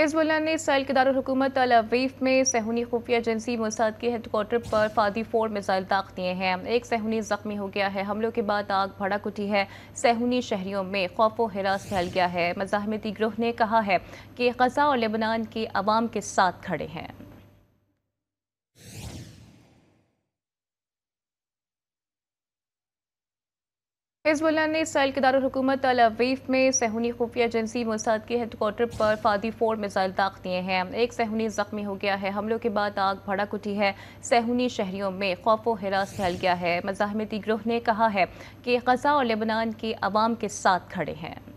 Hezbollah ने Israel के दारकूमत अल अवीफ में सहूनी खुफिया एजेंसी मोसाद के हेडक्वार्टर पर फादी फोर मिसाइल ताक दिए हैं एक सहूनी जख्मी हो गया है हमलों के बाद आग भड़क उठी है सहूनी शहरियों में खौफ व हरास फैल गया है मजामती ग्रोह ने कहा है कि गजा और लेबनान के आवाम के साथ खड़े हैं हिजबुल्ला ने इसराइल के दारकूमत अल अवीफ में सहूनी खुफिया एजेंसी मोसाद के हेडकोार्टर पर फादी फोर मिसाइल दाग दिए हैं एक सहूनी जख्मी हो गया है हमलों के बाद आग भड़क उठी है सहूनी शहरियों में खौफ हरास फैल गया है मजामती ग्रोह ने कहा है कि गजा और लेबनान के अवाम के साथ खड़े हैं